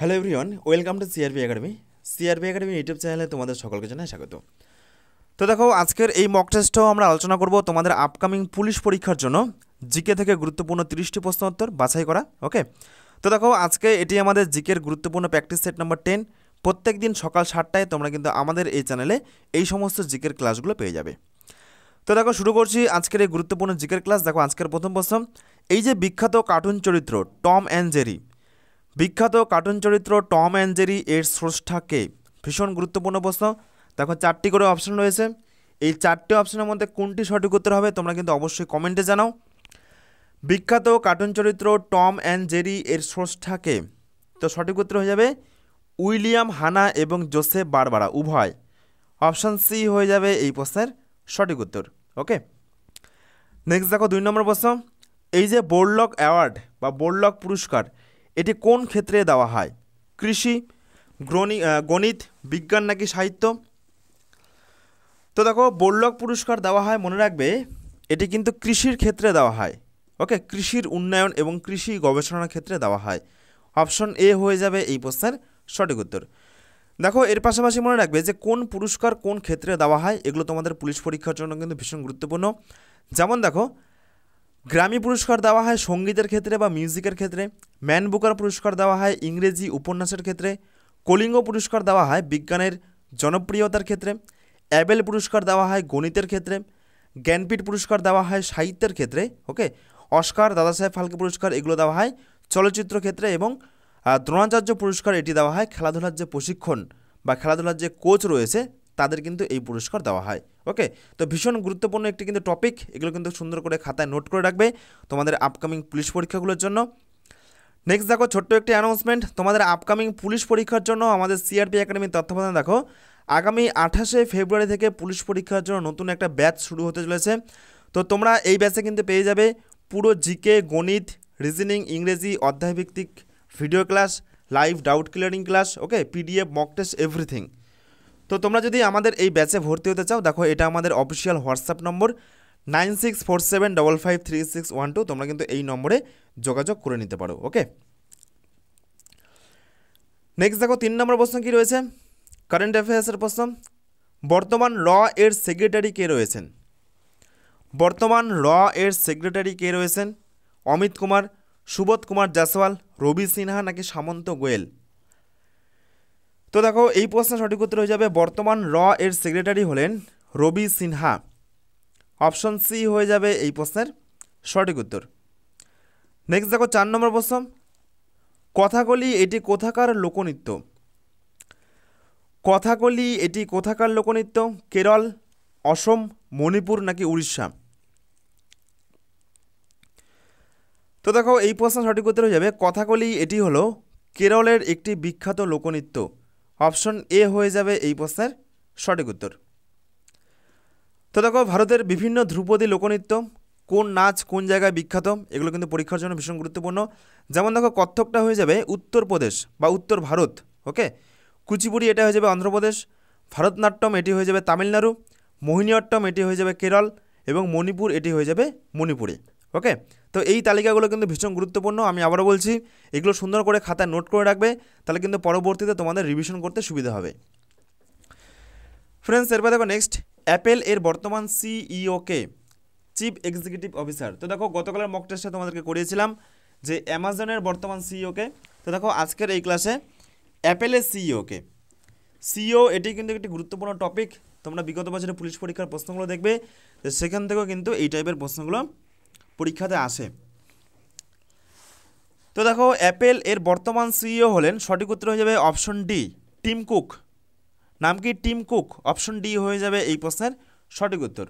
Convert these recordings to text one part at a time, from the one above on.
hello everyone welcome to CRB academy CRB academy YouTube চ্যানেলে তোমাদের সকলকে জানাই স্বাগত তো দেখো আজকের এই মক টেস্টও আমরা আলোচনা করব তোমাদের আপকামিং পুলিশ পরীক্ষার জন্য জিকে থেকে গুরুত্বপূর্ণ তিরিশটি প্রশ্ন উত্তর বাছাই করা ওকে তো দেখো আজকে এটি আমাদের জিকের গুরুত্বপূর্ণ প্র্যাকটিস সেট নাম্বার টেন প্রত্যেক দিন সকাল সাতটায় তোমরা কিন্তু আমাদের এই চ্যানেলে এই সমস্ত জিকের ক্লাসগুলো পেয়ে যাবে তো দেখো শুরু করছি আজকের এই গুরুত্বপূর্ণ জিকের ক্লাস দেখো আজকের প্রথম প্রশ্ন এই যে বিখ্যাত কার্টুন চরিত্র টম অ্যান্ড জেরি বিখ্যাত কার্টুন চরিত্র টম অ্যান্ড জেরি এর কে ভীষণ গুরুত্বপূর্ণ প্রশ্ন দেখো চারটি করে অপশন রয়েছে এই চারটি অপশনের মধ্যে কোনটি সঠিক উত্তর হবে তোমরা কিন্তু অবশ্যই কমেন্টে জানাও বিখ্যাত কার্টুন চরিত্র টম অ্যান্ড জেরি এর কে তো সঠিক উত্তর হয়ে যাবে উইলিয়াম হানা এবং জোসেফ বারবারা উভয় অপশান সি হয়ে যাবে এই প্রশ্নের সঠিক উত্তর ওকে নেক্সট দেখো দুই নম্বর প্রশ্ন এই যে বোর্ডলক অ্যাওয়ার্ড বা বোর্ডলক পুরস্কার এটি কোন ক্ষেত্রে দেওয়া হয় কৃষি গণিত বিজ্ঞান নাকি সাহিত্য তো দেখো বোল্লক পুরস্কার দেওয়া হয় মনে রাখবে এটি কিন্তু কৃষির ক্ষেত্রে দেওয়া হয় ওকে কৃষির উন্নয়ন এবং কৃষি গবেষণার ক্ষেত্রে দেওয়া হয় অপশন এ হয়ে যাবে এই প্রশ্নের সঠিক উত্তর দেখো এর পাশাপাশি মনে রাখবে যে কোন পুরস্কার কোন ক্ষেত্রে দেওয়া হয় এগুলো তোমাদের পুলিশ পরীক্ষার জন্য কিন্তু ভীষণ গুরুত্বপূর্ণ যেমন দেখো গ্রামী পুরস্কার দেওয়া হয় সঙ্গীতের ক্ষেত্রে বা মিউজিকের ক্ষেত্রে ম্যান বুকার পুরস্কার দেওয়া হয় ইংরেজি উপন্যাসের ক্ষেত্রে কলিঙ্গ পুরস্কার দেওয়া হয় বিজ্ঞানের জনপ্রিয়তার ক্ষেত্রে অ্যাবেল পুরস্কার দেওয়া হয় গণিতের ক্ষেত্রে জ্ঞানপীঠ পুরস্কার দেওয়া হয় সাহিত্যের ক্ষেত্রে ওকে অস্কার দাদাসাহেব ফালকে পুরস্কার এগুলো দেওয়া হয় চলচ্চিত্র ক্ষেত্রে এবং দ্রোণাচার্য পুরস্কার এটি দেওয়া হয় খেলাধুলার যে প্রশিক্ষণ বা খেলাধুলার যে কোচ রয়েছে তাদের কিন্তু এই পুরস্কার দেওয়া হয় ওকে তো ভীষণ গুরুত্বপূর্ণ একটি কিন্তু টপিক এগুলো কিন্তু সুন্দর করে খাতায় নোট করে রাখবে তোমাদের আপকামিং পুলিশ পরীক্ষাগুলোর জন্য নেক্সট দেখো ছোট্ট একটি অ্যানাউন্সমেন্ট তোমাদের আপকামিং পুলিশ পরীক্ষার জন্য আমাদের সিআরপি একাডেমির তত্ত্বাবধানে দেখো আগামী আঠাশে ফেব্রুয়ারি থেকে পুলিশ পরীক্ষার জন্য নতুন একটা ব্যাচ শুরু হতে চলেছে তো তোমরা এই ব্যাচে কিন্তু পেয়ে যাবে পুরো জিকে গণিত রিজনিং ইংরেজি অধ্যায়ভিত্তিক video class live doubt clearing class okay PDF mock test everything তো তোমরা যদি আমাদের এই ব্যাচে ভর্তি হতে চাও দেখো এটা আমাদের official WhatsApp number nine six four seven double five three six one two তোমরা কিন্তু এই নম্বরে যোগাযোগ করে নিতে পারো ওকে নেক্সট দেখো তিন নম্বর প্রশ্ন কী রয়েছে কারেন্ট অ্যাফেয়ার্সের প্রশ্ন বর্তমান ল এর সেক্রেটারি কে রয়েছেন বর্তমান ল এর সেক্রেটারি কে রয়েছেন অমিত কুমার সুবোধ কুমার জাসওয়াল রবি সিনহা নাকি সামন্ত গোয়েল তো দেখো এই প্রশ্নের সঠিক উত্তর হয়ে যাবে বর্তমান র এর সেক্রেটারি হলেন রবি সিনহা অপশন সি হয়ে যাবে এই প্রশ্নের সঠিক উত্তর নেক্সট দেখো চার নম্বর প্রশ্ন কথাকলি এটি কোথাকার লোকনৃত্য কথাকলি এটি কোথাকার লোকনৃত্য কেরল অসম মণিপুর নাকি উড়িষ্যা তো দেখো এই প্রশ্ন সঠিক উত্তর হয়ে যাবে কথাকলি এটি হলো কেরলের একটি বিখ্যাত লোকনৃত্য অপশন এ হয়ে যাবে এই প্রশ্নের সঠিক উত্তর তো দেখো ভারতের বিভিন্ন ধ্রুপদী লোকনৃত্য কোন নাচ কোন জায়গায় বিখ্যাত এগুলো কিন্তু পরীক্ষার জন্য ভীষণ গুরুত্বপূর্ণ যেমন দেখো কত্থকটা হয়ে যাবে উত্তরপ্রদেশ বা উত্তর ভারত ওকে কুচিপুড়ি এটা হয়ে যাবে অন্ধ্রপ্রদেশ ভারতনাট্যম এটি হয়ে যাবে তামিলনাড়ু মোহিনীঅট্টম এটি হয়ে যাবে কেরল এবং মণিপুর এটি হয়ে যাবে মণিপুরে ওকে তো এই তালিকাগুলো কিন্তু ভীষণ গুরুত্বপূর্ণ আমি আবারও বলছি এগুলো সুন্দর করে খাতায় নোট করে রাখবে তাহলে কিন্তু পরবর্তীতে তোমাদের রিভিশন করতে সুবিধা হবে ফ্রেন্ডস এরপর দেখো নেক্সট অ্যাপেল এর বর্তমান সিইওকে চিফ এক্সিকিউটিভ অফিসার তো দেখো গতকালের মক টেস্টে তোমাদেরকে করিয়েছিলাম যে অ্যামাজনের বর্তমান সিইওকে e তো দেখো আজকের এই ক্লাসে অ্যাপেলের সিইওকে সিইও এটি কিন্তু একটি গুরুত্বপূর্ণ টপিক তোমরা বিগত বছরের পুলিশ পরীক্ষার প্রশ্নগুলো দেখবে সেখান থেকেও কিন্তু এই টাইপের প্রশ্নগুলো পরীক্ষাতে আসে তো দেখো অ্যাপেল এর বর্তমান সিইও e হলেন সঠিক উত্তর হয়ে যাবে অপশন ডি টিম কুক নাম কি টিম কুক অপশন ডি হয়ে যাবে এই প্রশ্নের সঠিক উত্তর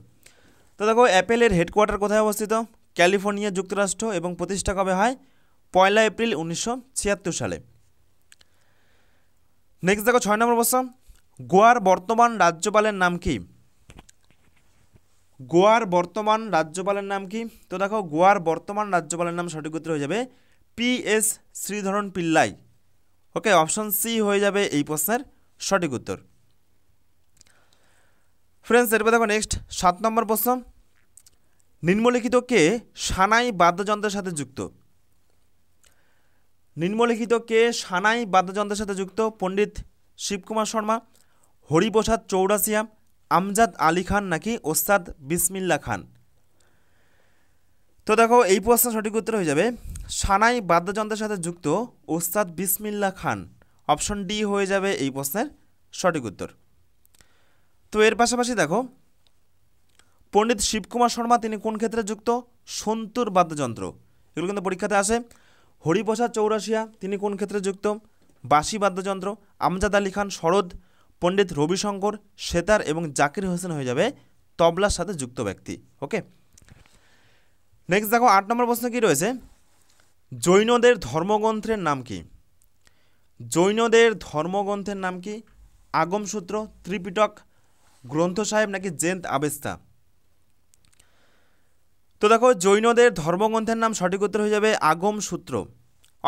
তো দেখো অ্যাপেলের হেডকোয়ার্টার কোথায় অবস্থিত ক্যালিফোর্নিয়া যুক্তরাষ্ট্র এবং প্রতিষ্ঠা কবে হয় পয়লা এপ্রিল উনিশশো সালে নেক্সট দেখো ছয় নম্বর প্রশ্ন গোয়ার বর্তমান রাজ্যপালের নাম কি গোয়ার বর্তমান রাজ্যপালের নাম কি তো দেখো গোয়ার বর্তমান রাজ্যপালের নাম সঠিক উত্তর হয়ে যাবে P S Sreedharan Pillai okay option C হয়ে যাবে এই প্রশ্নের সঠিক উত্তর ফ্রেন্ডস এরপর দেখো নেক্সট সাত নম্বর প্রশ্ন নিম্নলিখিত কে সানাই বাদ্যযন্ত্রের সাথে যুক্ত নিম্নলিখিত কে সানাই বাদ্যযন্ত্রের সাথে যুক্ত পণ্ডিত শিবকুমার শর্মা হরিপ্রসাদ চৌরাসিয়া আমজাদ আলী খান নাকি ওস্তাদ বিসমিল্লা খান তো দেখো এই প্রশ্ন সঠিক উত্তর হয়ে যাবে সানাই বাদ্যযন্ত্রের সাথে যুক্ত ওস্তাদ বিসমিল্লা খান অপশন ডি হয়ে যাবে এই প্রশ্নের সঠিক উত্তর তো এর পাশাপাশি দেখো পণ্ডিত শিবকুমার শর্মা তিনি কোন ক্ষেত্রে যুক্ত সন্তুর বাদ্যযন্ত্র এগুলো কিন্তু পরীক্ষাতে আসে হরিপ্রসাদ চৌরাশিয়া তিনি কোন ক্ষেত্রে যুক্ত বাঁশি বাদ্যযন্ত্র আমজাদ আলী খান শরদ পণ্ডিত রবিশঙ্কর সেতার এবং জাকির হোসেন হয়ে যাবে তবলার সাথে যুক্ত ব্যক্তি ওকে নেক্সট দেখো আট নম্বর প্রশ্ন কি রয়েছে জৈনদের ধর্মগ্রন্থের নাম কি জৈনদের ধর্মগ্রন্থের নাম কি আগমসূত্র ত্রিপিটক গ্রন্থ সাহেব নাকি জেন্ত আবেস্তা তো দেখো জৈনদের ধর্মগ্রন্থের নাম সঠিক উত্তর হয়ে যাবে আগম সূত্র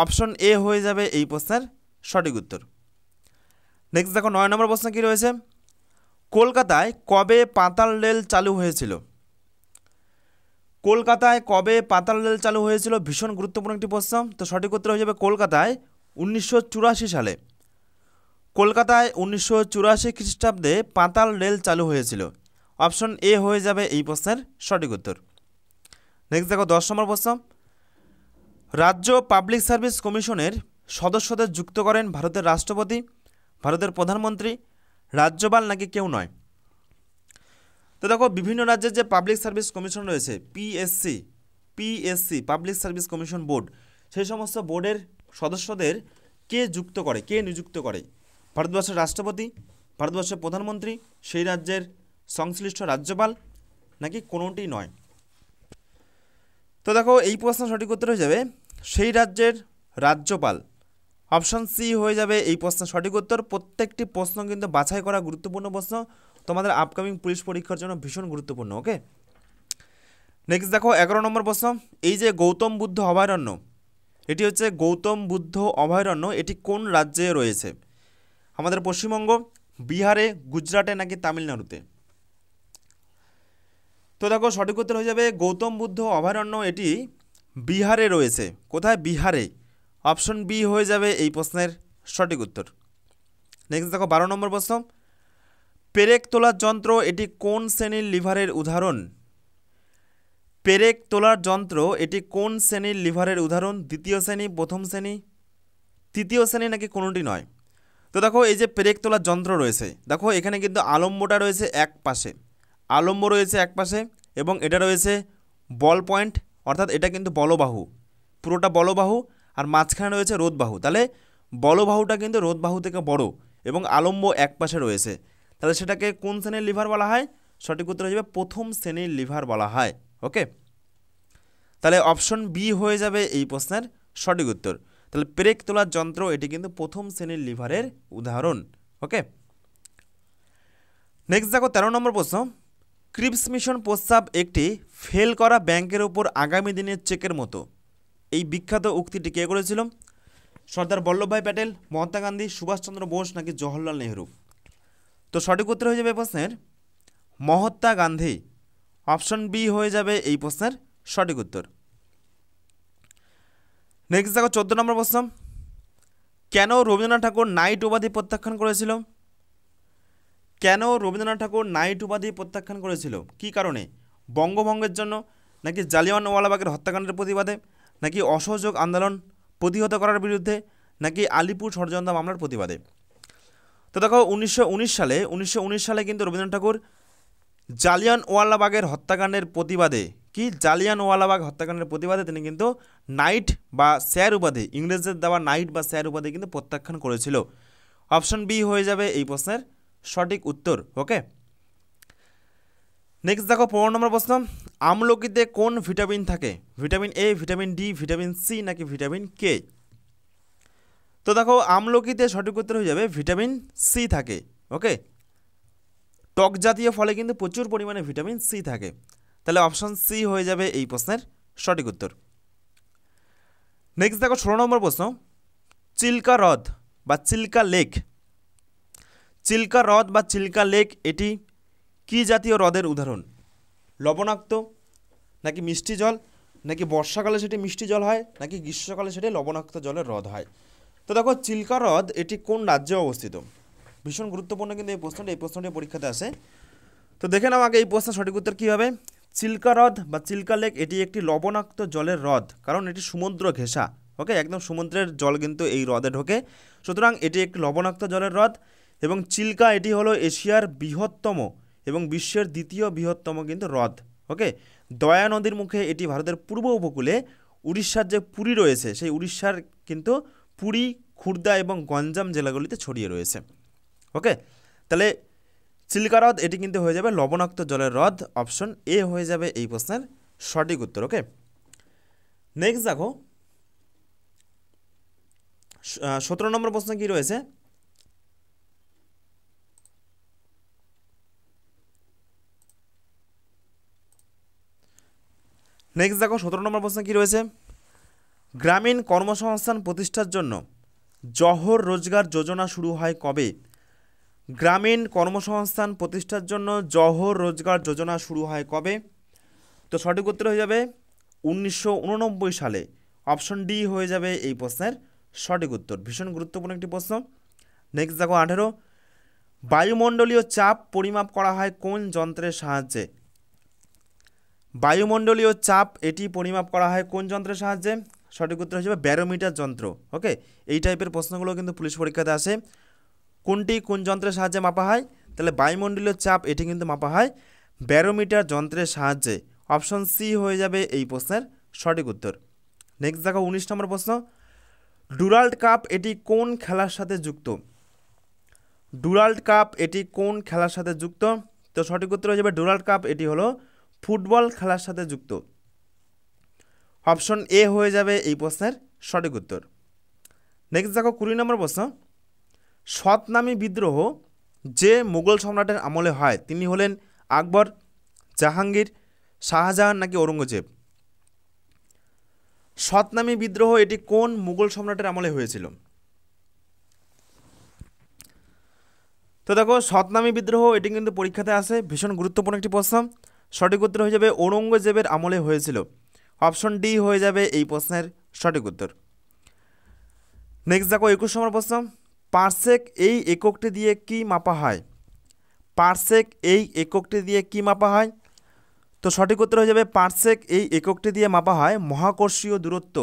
অপশন এ হয়ে যাবে এই প্রশ্নের সঠিক উত্তর নেক্সট দেখো নয় নম্বর প্রশ্ন কী রয়েছে কলকাতায় কবে পাতাল রেল চালু হয়েছিল কলকাতায় কবে পাতাল রেল চালু হয়েছিল ভীষণ গুরুত্বপূর্ণ একটি প্রশ্ন তো সঠিক উত্তর হয়ে যাবে কলকাতায় উনিশশো সালে কলকাতায় উনিশশো চুরাশি খ্রিস্টাব্দে পাতাল রেল চালু হয়েছিল অপশন এ হয়ে যাবে এই প্রশ্নের সঠিক উত্তর নেক্সট দেখো দশ নম্বর প্রশ্ন রাজ্য পাবলিক সার্ভিস কমিশনের সদস্যদের যুক্ত করেন ভারতের রাষ্ট্রপতি ভারতের প্রধানমন্ত্রী রাজ্যপাল নাকি কেউ নয় তো দেখো বিভিন্ন রাজ্যের যে পাবলিক সার্ভিস কমিশন রয়েছে PSC PSC public service commission board সেই সমস্ত বোর্ডের সদস্যদের কে যুক্ত করে কে নিযুক্ত করে ভারতবর্ষের রাষ্ট্রপতি ভারতবর্ষের প্রধানমন্ত্রী সেই রাজ্যের সংশ্লিষ্ট রাজ্যপাল নাকি কোনোটি নয় তো দেখো এই প্রশ্ন সঠিক উত্তর হয়ে যাবে সেই রাজ্যের রাজ্যপাল অপশান সি হয়ে যাবে এই প্রশ্ন সঠিক উত্তর প্রত্যেকটি প্রশ্ন কিন্তু বাছাই করা গুরুত্বপূর্ণ প্রশ্ন তোমাদের আপকামিং পুলিশ পরীক্ষার জন্য ভীষণ গুরুত্বপূর্ণ ওকে নেক্সট দেখো এগারো নম্বর প্রশ্ন এই যে গৌতম বুদ্ধ অভয়ারণ্য এটি হচ্ছে গৌতম বুদ্ধ অভয়ারণ্য এটি কোন রাজ্যে রয়েছে আমাদের পশ্চিমবঙ্গ বিহারে গুজরাটে নাকি তামিলনাড়ুতে তো দেখো সঠিক উত্তর হয়ে যাবে গৌতম বুদ্ধ অভয়ারণ্য এটি বিহারে রয়েছে কোথায় বিহারে অপশন বি হয়ে যাবে এই প্রশ্নের সঠিক উত্তর নেক্সট দেখো বারো নম্বর প্রশ্ন পেরেক তোলার যন্ত্র এটি কোন শ্রেণীর লিভারের উদাহরণ পেরেক তোলার যন্ত্র এটি কোন শ্রেণীর লিভারের উদাহরণ দ্বিতীয় শ্রেণী প্রথম শ্রেণী তৃতীয় শ্রেণী নাকি কোনোটি নয় তো দেখো এই যে পেরেক তোলার যন্ত্র রয়েছে দেখো এখানে কিন্তু আলম্বটা রয়েছে এক পাশে আলম্ব রয়েছে এক পাশে এবং এটা রয়েছে বল পয়েন্ট অর্থাৎ এটা কিন্তু বলবাহু পুরোটা বলবাহু আর মাঝখানে রয়েছে রোদবাহু তাহলে বলবাহুটা কিন্তু রোদবাহু থেকে বড় এবং আলম্ব এক পাশে রয়েছে তাহলে সেটাকে কোন শ্রেণীর লিভার বলা হয় সঠিক উত্তর হয়ে প্রথম শ্রেণীর লিভার বলা হয় ওকে তাহলে অপশন বি হয়ে যাবে এই প্রশ্নের সঠিক উত্তর তাহলে পেরেক তোলার যন্ত্র এটি কিন্তু প্রথম শ্রেণীর লিভারের উদাহরণ ওকে নেক্সট দেখো তেরো নম্বর প্রশ্ন ক্রিপস মিশন প্রস্তাব একটি ফেল করা ব্যাংকের ওপর আগামী দিনের চেকের মতো এই বিখ্যাত উক্তিটি কে করেছিল সর্দার বল্লভভাই প্যাটেল মহাত্মা গান্ধী সুভাষচন্দ্র বোস নাকি জওহরলাল নেহরু তো সঠিক উত্তর হয়ে যাবে এই প্রশ্নের মহাত্মা গান্ধী অপশন বি হয়ে যাবে এই প্রশ্নের সঠিক উত্তর নেক্সট দেখো চোদ্দ নম্বর প্রশ্ন কেন রবীন্দ্রনাথ ঠাকুর নাইট উপাধি প্রত্যাখ্যান করেছিল কেন রবীন্দ্রনাথ ঠাকুর নাইট উপাধি প্রত্যাখ্যান করেছিল কি কারণে বঙ্গভঙ্গের জন্য নাকি জালিয়ানওয়ালাবাগের হত্যাকাণ্ডের প্রতিবাদে নাকি অসহযোগ আন্দোলন প্রতিহত করার বিরুদ্ধে নাকি আলিপুর ষড়যন্ত্র মামলার প্রতিবাদে তো দেখো উনিশশো সালে উনিশশো সালে কিন্তু রবীন্দ্রনাথ ঠাকুর জালিয়ানওয়ালাবাগের হত্যাকাণ্ডের প্রতিবাদে কি জালিয়ানওয়ালাবাগ হত্যাকাণ্ডের প্রতিবাদে তিনি কিন্তু নাইট বা স্যার উপাধি ইংরেজদের দেওয়া নাইট বা স্যার উপাধি কিন্তু প্রত্যাখ্যান করেছিল অপশন বি হয়ে যাবে এই প্রশ্নের সঠিক উত্তর ওকে নেক্সট দেখো পনেরো নম্বর প্রশ্ন আমলকিতে কোন ভিটামিন থাকে vitamin A vitamin D vitamin C নাকি ভিটামিন কে তো দেখো আমলকিতে সঠিক উত্তর হয়ে যাবে ভিটামিন সি থাকে ওকে টক জাতীয় ফলে কিন্তু প্রচুর পরিমাণে ভিটামিন সি থাকে তাহলে অপশান সি হয়ে যাবে এই প্রশ্নের সঠিক উত্তর নেক্সট দেখো ষোলো নম্বর প্রশ্ন চিল্কা হ্রদ বা চিল্কা লেক চিল্কা হ্রদ বা চিল্কা লেক এটি কি জাতীয় হ্রদের উদাহরণ লবণাক্ত নাকি মিষ্টি জল নাকি বর্ষাকালে সেটি মিষ্টি জল হয় নাকি গ্রীষ্মকালে সেটি লবণাক্ত জলের হ্রদ হয় তো দেখো চিল্কা হ্রদ এটি কোন রাজ্যে অবস্থিত ভীষণ গুরুত্বপূর্ণ কিন্তু এই প্রশ্নটি এই প্রশ্নটি পরীক্ষাতে আসে তো দেখে নাও আগে এই প্রশ্নের সঠিক উত্তর কী হবে চিল্কা হ্রদ বা চিল্কা লেক এটি একটি লবণাক্ত জলের হ্রদ কারণ এটি সমুদ্র ঘেঁষা ওকে একদম সমুদ্রের জল কিন্তু এই হ্রদে ঢোকে সুতরাং এটি একটি লবণাক্ত জলের হ্রদ এবং চিল্কা এটি হলো এশিয়ার বৃহত্তম এবং বিশ্বের দ্বিতীয় বৃহত্তম কিন্তু হ্রদ ওকে দয়া নদীর মুখে এটি ভারতের পূর্ব উপকূলে উড়িষ্যার যে পুরী রয়েছে সেই উড়িষ্যার কিন্তু পুরী খুর্দা এবং গঞ্জাম জেলাগুলিতে ছড়িয়ে রয়েছে ওকে তাহলে চিল্কা হ্রদ এটি কিন্তু হয়ে যাবে লবণাক্ত জলের হ্রদ অপশন এ হয়ে যাবে এই প্রশ্নের সঠিক উত্তর ওকে নেক্সট দেখো সতেরো নম্বর প্রশ্ন কি রয়েছে নেক্সট দেখো সতেরো নম্বর প্রশ্ন কী রয়েছে গ্রামীণ কর্মসংস্থান প্রতিষ্ঠার জন্য জহর রোজগার যোজনা শুরু হয় কবে গ্রামীণ কর্মসংস্থান প্রতিষ্ঠার জন্য জহর রোজগার যোজনা শুরু হয় কবে তো সঠিক উত্তর হয়ে যাবে উনিশশো সালে অপশন ডি হয়ে যাবে এই প্রশ্নের সঠিক উত্তর ভীষণ গুরুত্বপূর্ণ একটি প্রশ্ন নেক্সট দেখো আঠেরো বায়ুমণ্ডলীয় চাপ পরিমাপ করা হয় কোন যন্ত্রের সাহায্যে বায়ুমণ্ডলীয় চাপ এটি পরিমাপ করা হয় কোন যন্ত্রের সাহায্যে সঠিক উত্তর হিসেবে ব্যারোমিটার যন্ত্র ওকে এই টাইপের প্রশ্নগুলো কিন্তু পুলিশ পরীক্ষাতে আসে কোনটি কোন যন্ত্রের সাহায্যে মাপা হয় তাহলে বায়ুমণ্ডলীয় চাপ এটি কিন্তু মাপা হয় ব্যারোমিটার যন্ত্রের সাহায্যে অপশন সি হয়ে যাবে এই প্রশ্নের সঠিক উত্তর নেক্সট দেখো উনিশ নম্বর প্রশ্ন ডুরাল্ড কাপ এটি কোন খেলার সাথে যুক্ত ডুরাল্ড কাপ এটি কোন খেলার সাথে যুক্ত তো সঠিক উত্তর হয়ে যাবে ডুরাল্ড কাপ এটি হলো ফুটবল খেলার সাথে যুক্ত অপশন এ হয়ে যাবে এই প্রশ্নের সঠিক উত্তর নেক্সট দেখো কুড়ি নম্বর প্রশ্ন সৎনামী বিদ্রোহ যে মুঘল সম্রাটের আমলে হয় তিনি হলেন আকবর জাহাঙ্গীর শাহজাহান নাকি ঔরঙ্গজেব সৎনামী বিদ্রোহ এটি কোন মুঘল সম্রাটের আমলে হয়েছিল তো দেখো সৎনামী বিদ্রোহ এটি কিন্তু পরীক্ষাতে আসে ভীষণ গুরুত্বপূর্ণ একটি প্রশ্ন সঠিক উত্তর হয়ে যাবে ঔরঙ্গজেবের আমলে হয়েছিল অপশন ডি হয়ে যাবে এই প্রশ্নের সঠিক উত্তর নেক্সট দেখো একুশ নম্বর প্রশ্ন পার্সেক এই এককটি দিয়ে কি মাপা হয় পার্সেক এই এককটি দিয়ে কি মাপা হয় তো সঠিক উত্তর হয়ে যাবে পার্সেক এই এককটি দিয়ে মাপা হয় মহাকর্ষীয় দূরত্ব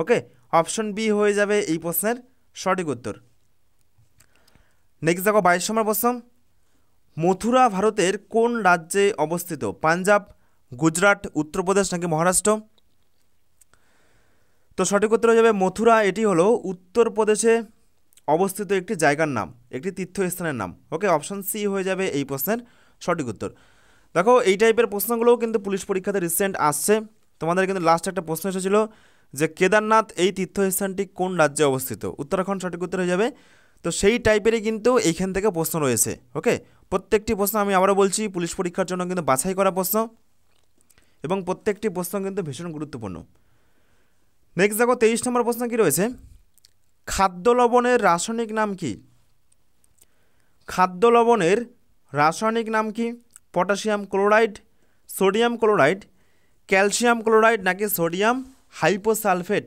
ওকে অপশন বি হয়ে যাবে এই প্রশ্নের সঠিক উত্তর নেক্সট দেখো বাইশ নম্বর প্রশ্ন মথুরা ভারতের কোন রাজ্যে অবস্থিত পাঞ্জাব গুজরাট উত্তরপ্রদেশ নাকি মহারাষ্ট্র তো সঠিক উত্তর হয়ে যাবে মথুরা এটি হলো উত্তরপ্রদেশে অবস্থিত একটি জায়গার নাম একটি তীর্থস্থানের নাম ওকে অপশান সি হয়ে যাবে এই প্রশ্নের সঠিক উত্তর দেখো এই টাইপের প্রশ্নগুলোও কিন্তু পুলিশ পরীক্ষাতে রিসেন্ট আসছে তোমাদের কিন্তু লাস্ট একটা প্রশ্ন এসেছিলো যে কেদারনাথ এই তীর্থস্থানটি কোন রাজ্যে অবস্থিত উত্তরাখণ্ড সঠিক উত্তর হয়ে যাবে তো সেই টাইপেরই কিন্তু এইখান থেকে প্রশ্ন রয়েছে ওকে প্রত্যেকটি প্রশ্ন আমি আবারও বলছি পুলিশ পরীক্ষার জন্য কিন্তু বাছাই করা প্রশ্ন এবং প্রত্যেকটি প্রশ্ন কিন্তু ভীষণ গুরুত্বপূর্ণ নেক্সট দেখো তেইশ নম্বর প্রশ্ন কী রয়েছে খাদ্য লবণের রাসায়নিক নাম কি খাদ্য লবণের রাসায়নিক নাম কি potassium chloride sodium chloride calcium chloride নাকি সোডিয়াম হাইপোসালফেট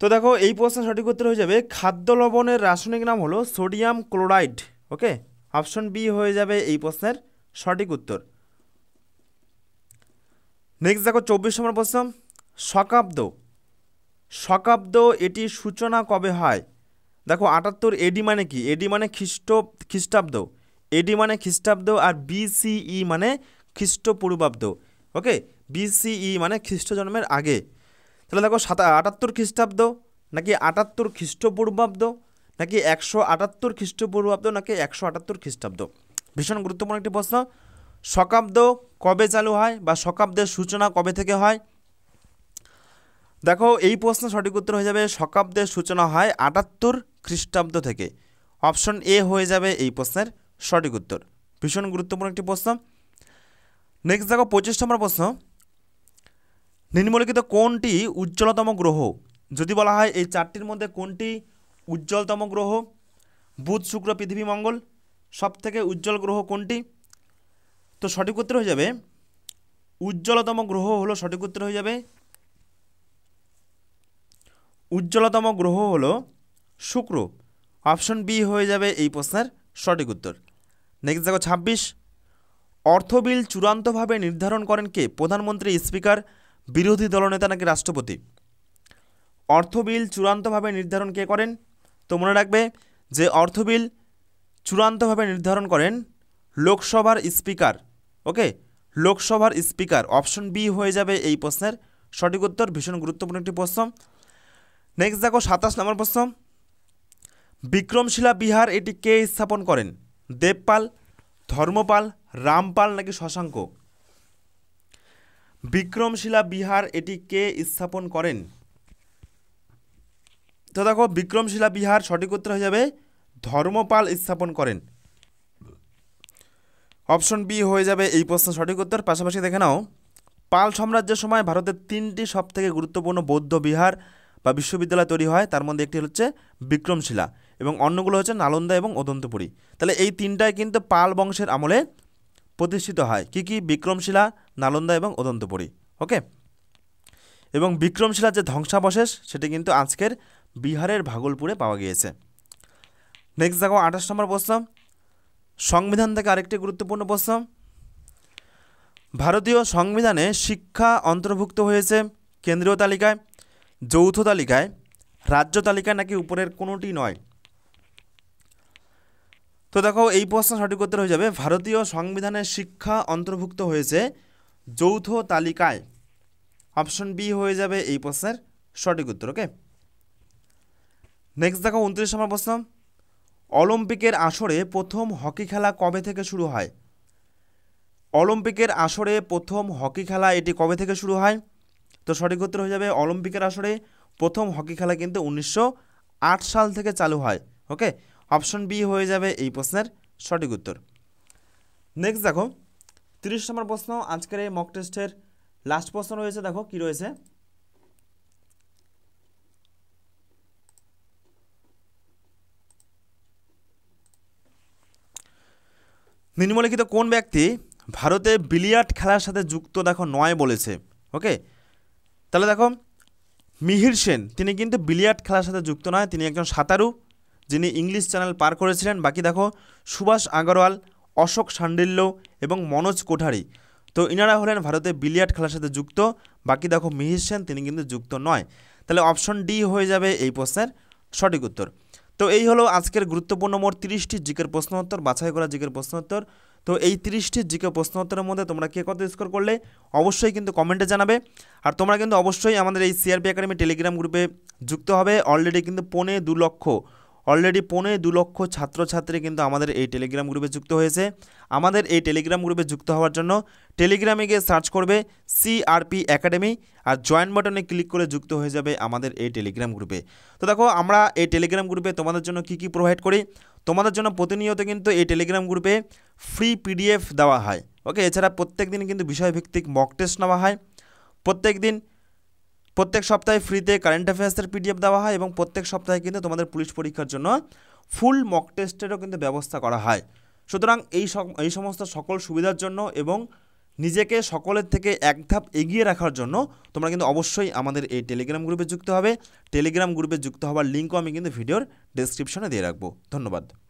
তো দেখো এই প্রশ্নের সঠিক উত্তর হয়ে যাবে খাদ্য লবণের রাসায়নিক নাম হলো sodium chloride okay option B হয়ে যাবে এই প্রশ্নের সঠিক উত্তর নেক্সট দেখো চব্বিশ নম্বর প্রশ্ন শকাব্দ শকাব্দ এটির সূচনা কবে হয় দেখো আটাত্তর এডি মানে কি এডি মানে খ্রিস্ট খ্রিস্টাব্দ এডি মানে খ্রিস্টাব্দ আর বিসিই e মানে খ্রিস্টপূর্বাব্দ ওকে বিসিই e মানে খ্রিস্ট জন্মের আগে তাহলে দেখো সাতা আটাত্তর খ্রিস্টাব্দ নাকি আটাত্তর খ্রিস্টপূর্বাব্দ নাকি একশো আটাত্তর খ্রিস্টপূর্বাব্দ নাকি একশো আটাত্তর খ্রিস্টাব্দ ভীষণ গুরুত্বপূর্ণ একটি প্রশ্ন শকাব্দ কবে চালু হয় বা শকাব্দের সূচনা কবে থেকে হয় দেখো এই প্রশ্ন সঠিক উত্তর হয়ে যাবে শকাব্দের সূচনা হয় আটাত্তর খ্রিস্টাব্দ থেকে অপশন এ হয়ে যাবে এই প্রশ্নের সঠিক উত্তর ভীষণ গুরুত্বপূর্ণ একটি প্রশ্ন নেক্সট দেখো পঁচিশ নম্বর প্রশ্ন নিম্নলিখিত কোনটি উজ্জ্বলতম গ্রহ যদি বলা হয় এই চারটির মধ্যে কোনটি উজ্জ্বলতম গ্রহ বুধ শুক্র পৃথিবী মঙ্গল সব থেকে উজ্জ্বল গ্রহ কোনটি তো সঠিক উত্তর হয়ে যাবে উজ্জ্বলতম গ্রহ হল সঠিক উত্তর হয়ে যাবে উজ্জ্বলতম গ্রহ হল শুক্র অপশন বি হয়ে যাবে এই প্রশ্নের সঠিক উত্তর নেক্সট দেখো ছাব্বিশ অর্থ বিল চূড়ান্তভাবে নির্ধারণ করেন কে প্রধানমন্ত্রী স্পিকার বিরোধী দলনেতা নাকি রাষ্ট্রপতি অর্থ বিল চূড়ান্তভাবে নির্ধারণ কে করেন তো মনে রাখবে যে অর্থ বিল চূড়ান্তভাবে নির্ধারণ করেন লোকসভার স্পিকার ওকে লোকসভার স্পিকার অপশন বি হয়ে যাবে এই প্রশ্নের সঠিক উত্তর ভীষণ গুরুত্বপূর্ণ একটি প্রশ্ন নেক্সট দেখো সাতাশ নম্বর প্রশ্ন বিক্রমশিলা বিহার এটি কে স্থাপন করেন দেবপাল ধর্মপাল রামপাল নাকি শশাঙ্ক বিক্রমশিলা বিহার এটি কে স্থাপন করেন তো দেখো বিক্রমশিলা বিহার সঠিক উত্তর হয়ে যাবে ধর্মপাল স্থাপন করেন অপশন বি হয়ে যাবে এই প্রশ্ন সঠিক উত্তর পাশাপাশি দেখে নাও পাল সাম্রাজ্যের সময় ভারতের তিনটি সবথেকে গুরুত্বপূর্ণ বৌদ্ধ বিহার বা বিশ্ববিদ্যালয় তৈরি হয় তার মধ্যে একটি হচ্ছে বিক্রমশিলা এবং অন্যগুলো হচ্ছে নালন্দা এবং অদন্তপুরী তাহলে এই তিনটায় কিন্তু পাল বংশের আমলে প্রতিষ্ঠিত হয় কি কি বিক্রমশিলা নালন্দা এবং অদন্তপুরী ওকে এবং বিক্রমশিলার যে ধ্বংসাবশেষ সেটি কিন্তু আজকের বিহারের ভাগলপুরে পাওয়া গিয়েছে নেক্সট দেখো আঠাশ নম্বর প্রশ্ন সংবিধান থেকে আরেকটি গুরুত্বপূর্ণ প্রশ্ন ভারতীয় সংবিধানে শিক্ষা অন্তর্ভুক্ত হয়েছে কেন্দ্রীয় তালিকায় যৌথ তালিকায় রাজ্য তালিকায় নাকি উপরের কোনোটি নয় তো দেখো এই প্রশ্ন সঠিক উত্তর হয়ে যাবে ভারতীয় সংবিধানে শিক্ষা অন্তর্ভুক্ত হয়েছে যৌথ তালিকায় অপশন বি হয়ে যাবে এই প্রশ্নের সঠিক উত্তর ওকে নেক্সট দেখো উনত্রিশ নম্বর প্রশ্ন অলিম্পিকের আসরে প্রথম হকি খেলা কবে থেকে শুরু হয় অলিম্পিকের আসরে প্রথম হকি খেলা এটি কবে থেকে শুরু হয় তো সঠিক উত্তর হয়ে যাবে অলিম্পিকের আসরে প্রথম হকি খেলা কিন্তু উনিশশো সাল থেকে চালু হয় ওকে অপশন বি হয়ে যাবে এই প্রশ্নের সঠিক উত্তর নেক্সট দেখো তিরিশ নম্বর প্রশ্ন আজকের এই মক টেস্টের লাস্ট প্রশ্ন রয়েছে দেখো কি রয়েছে নিম্নলিখিত কোন ব্যক্তি ভারতে বিলিয়ার্ড খেলার সাথে যুক্ত দেখো নয় বলেছে ওকে তাহলে দেখো মিহির সেন তিনি কিন্তু বিলিয়ার্ড খেলার সাথে যুক্ত নয় তিনি একজন সাঁতারু যিনি ইংলিশ চ্যানেল পার করেছিলেন বাকি দেখো সুভাষ আগরওয়াল অশোক সান্ডিল্য এবং মনোজ কোঠারি তো ইনারা হলেন ভারতে বিলিয়ার্ড খেলার সাথে যুক্ত বাকি দেখো মিহির সেন তিনি কিন্তু যুক্ত নয় তাহলে অপশন ডি হয়ে যাবে এই প্রশ্নের সঠিক উত্তর তো এই হলো আজকের গুরুত্বপূর্ণ মোট তিরিশটি জিকের প্রশ্নোত্তর বাছাই করা জিকের প্রশ্নোত্তর তো এই তিরিশটি জিকে প্রশ্নোত্তরের মধ্যে তোমরা কে কত স্কোর করলে অবশ্যই কিন্তু কমেন্টে জানাবে আর তোমরা কিন্তু অবশ্যই আমাদের এই সিআরপি একাডেমি টেলিগ্রাম গ্রুপে যুক্ত হবে অলরেডি কিন্তু পোনে দু লক্ষ অলরেডি পৌনে দু লক্ষ ছাত্রছাত্রী কিন্তু আমাদের এই টেলিগ্রাম গ্রুপে যুক্ত হয়েছে আমাদের এই টেলিগ্রাম গ্রুপে যুক্ত হওয়ার জন্য টেলিগ্রামে গিয়ে সার্চ করবে সিআরপি একাডেমি আর জয়েন বাটনে ক্লিক করে যুক্ত হয়ে যাবে আমাদের এই টেলিগ্রাম গ্রুপে তো দেখো আমরা এই টেলিগ্রাম গ্রুপে তোমাদের জন্য কি কি প্রোভাইড করি তোমাদের জন্য প্রতিনিয়ত কিন্তু এই টেলিগ্রাম গ্রুপে ফ্রি পিডিএফ দেওয়া হয় ওকে এছাড়া প্রত্যেক দিন কিন্তু বিষয়ভিত্তিক মক টেস্ট নেওয়া হয় প্রত্যেক দিন প্রত্যেক সপ্তাহে ফ্রিতে কারেন্ট অ্যাফেয়ার্সের পিডিএফ দেওয়া হয় এবং প্রত্যেক সপ্তাহে কিন্তু তোমাদের পুলিশ পরীক্ষার জন্য ফুল মক টেস্টেরও কিন্তু ব্যবস্থা করা হয় সুতরাং এই এই সমস্ত সকল সুবিধার জন্য এবং নিজেকে সকলের থেকে এক ধাপ এগিয়ে রাখার জন্য তোমরা কিন্তু অবশ্যই আমাদের এই টেলিগ্রাম গ্রুপে যুক্ত হবে টেলিগ্রাম গ্রুপে যুক্ত হবার লিঙ্কও আমি কিন্তু ভিডিওর ডেসক্রিপশনে দিয়ে রাখবো ধন্যবাদ